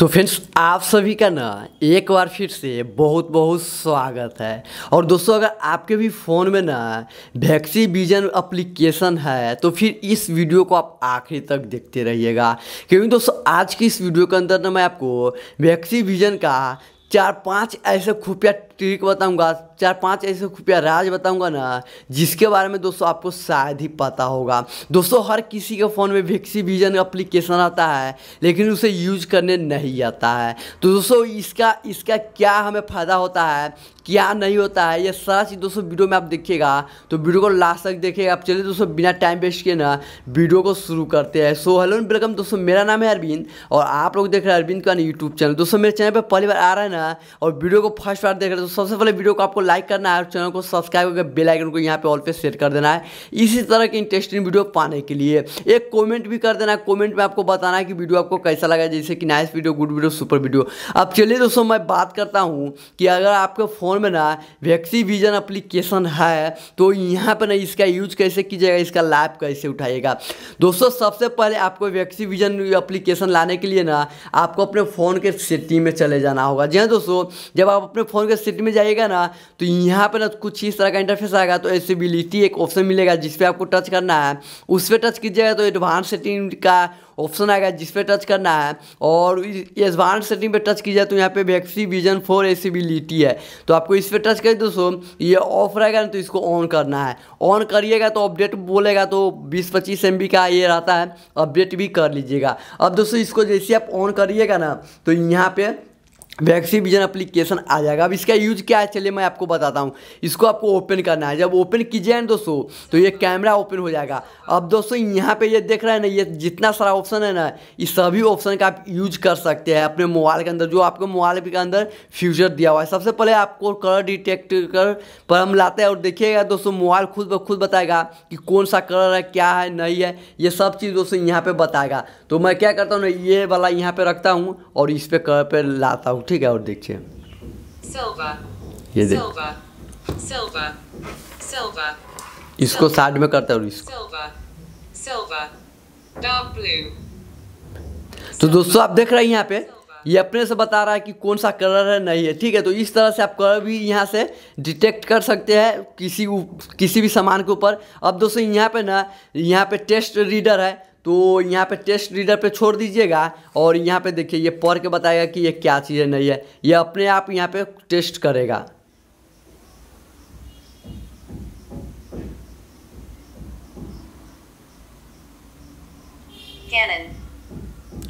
तो फ्रेंड्स आप सभी का ना एक बार फिर से बहुत बहुत स्वागत है और दोस्तों अगर आपके भी फ़ोन में ना वैक्सी विजन अप्लीकेशन है तो फिर इस वीडियो को आप आखिरी तक देखते रहिएगा क्योंकि दोस्तों आज की इस वीडियो के अंदर ना मैं आपको वैक्सी विजन का चार पांच ऐसे खुफिया ट्रिक बताऊंगा चार पांच ऐसे खुफिया राज बताऊंगा ना जिसके बारे में दोस्तों आपको शायद ही पता होगा दोस्तों हर किसी के फ़ोन में वैक्सी विजन अप्लीकेशन आता है लेकिन उसे यूज करने नहीं आता है तो दोस्तों इसका इसका क्या हमें फ़ायदा होता है क्या नहीं होता है ये सारा चीज़ दोस्तों वीडियो में आप देखिएगा तो वीडियो को लास्ट तक देखिएगा आप चलिए दोस्तों बिना टाइम वेस्ट किए ना वीडियो को शुरू करते हैं सो हेलो एंड वेलकम दोस्तों मेरा नाम है अरविंद और आप लोग देख रहे हैं अरविंद का यूट्यूब चैनल दोस्तों मेरे चैनल पर पहली बार आ रहा है ना और वीडियो को फर्स्ट बार देख रहे हैं तो सबसे पहले वीडियो को आपको लाइक करना है और चैनल को सब्सक्राइब करके बेल आइकन को यहाँ पे ऑल पे शेयर कर देना है इसी तरह की इंटरेस्टिंग वीडियो पाने के लिए एक कमेंट भी कर देना है कमेंट में आपको बताना है कि वीडियो आपको कैसा लगा जैसे कि nice video good video super video अब चलिए दोस्तों मैं बात करता हूँ कि अगर आपके फ़ोन में ना वैक्सी विजन अप्लीकेशन है तो यहाँ पर ना इसका यूज कैसे कीजिएगा इसका लाभ कैसे उठाइएगा दोस्तों सबसे पहले आपको वैक्सी विजन अप्लीकेशन लाने के लिए ना आपको अपने फ़ोन के सिटी में चले जाना होगा जी हाँ दोस्तों जब आप अपने फ़ोन के सेट में जाएगा ना तो यहाँ पर कुछ इस तरह का इंटरफेस आएगा तो एसेबिलिटी एक ऑप्शन मिलेगा जिस पर आपको टच करना है उस पर टच कीजिएगा तो एडवांस सेटिंग का ऑप्शन आएगा जिस पर टच करना है और एडवांस सेटिंग पे टच की जाए तो यहाँ पे वैक्सी विजन फोर एसीबिलिटी है तो आपको इस पर टच करें दोस्तों ये ऑफ रहेगा ना तो इसको ऑन करना है ऑन करिएगा तो अपडेट बोलेगा तो 20-25 एम का ये रहता है अपडेट भी कर लीजिएगा अब दोस्तों इसको जैसे आप ऑन करिएगा ना तो यहाँ पे वैक्सी विजन अप्लीकेशन आ जाएगा अब इसका यूज क्या है चलिए मैं आपको बताता हूँ इसको आपको ओपन करना है जब ओपन कीजिए ना दोस्तों तो ये कैमरा ओपन हो जाएगा अब दोस्तों यहाँ पे ये देख रहे हैं ना ये जितना सारा ऑप्शन है ना ये सभी ऑप्शन का आप यूज कर सकते हैं अपने मोबाइल के अंदर जो आपके मोबाइल के अंदर फ्यूचर दिया हुआ है सबसे पहले आपको कलर डिटेक्ट कर पर हम लाते हैं और देखिएगा दोस्तों मोबाइल खुद ब खुद बताएगा कि कौन सा कलर है क्या है नहीं है ये सब चीज़ दोस्तों यहाँ पर बताएगा तो मैं क्या करता हूँ ना ये वाला यहाँ पर रखता हूँ और इस पर कलर पर लाता हूँ है और देखिए ये देख इसको साइड में करता हूँ इसको तो दोस्तों आप देख रहे हैं यहाँ पे ये अपने से बता रहा है कि कौन सा कलर है नहीं है ठीक है तो इस तरह से आप कलर भी यहाँ से डिटेक्ट कर सकते हैं किसी किसी भी सामान के ऊपर अब दोस्तों यहाँ पे ना यहाँ पे टेस्ट रीडर है तो यहाँ पे टेस्ट रीडर पे छोड़ दीजिएगा और यहाँ पे देखिए ये पढ़ के बताएगा कि ये क्या चीज़ है नहीं है ये अपने आप यहाँ पे टेस्ट करेगा Canon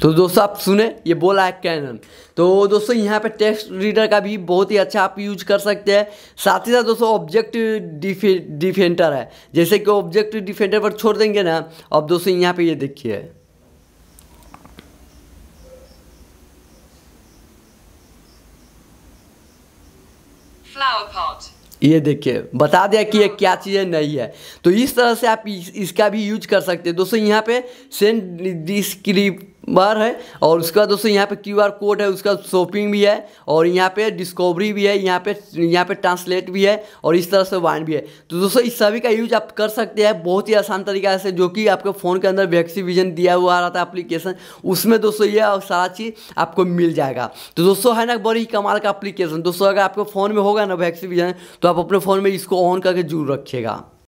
तो दोस्तों आप सुने ये बोला है कैनन तो दोस्तों यहाँ पे टेक्स्ट रीडर का भी बहुत ही अच्छा आप यूज कर सकते हैं साथ ही साथ दोस्तों ऑब्जेक्ट डिफे डिफेंडर है जैसे कि ऑब्जेक्ट डिफेंडर पर छोड़ देंगे ना अब दोस्तों यहाँ पे ये देखिए ये देखिए बता दिया कि ये क्या चीज़ है नहीं है तो इस तरह से आप इस, इसका भी यूज कर सकते हैं दोस्तों यहाँ पे सेंड डिस्क्रिप बार है और उसका दोस्तों यहाँ पे क्यू आर कोड है उसका शॉपिंग भी है और यहाँ पे डिस्कवरी भी है यहाँ पे यहाँ पे ट्रांसलेट भी है और इस तरह से वाइन भी है तो दोस्तों इस सभी का यूज आप कर सकते हैं बहुत ही आसान तरीका से जो कि आपके फ़ोन के अंदर वैक्सी विजन दिया हुआ आ रहा था अप्लीकेशन उसमें दोस्तों ये सारा चीज़ आपको मिल जाएगा तो दोस्तों है ना बड़ी कमाल का अप्लीकेशन दोस्तों अगर आपके फ़ोन में होगा ना वैक्सी विजन तो आप अपने फ़ोन में इसको ऑन करके जरूर रखिएगा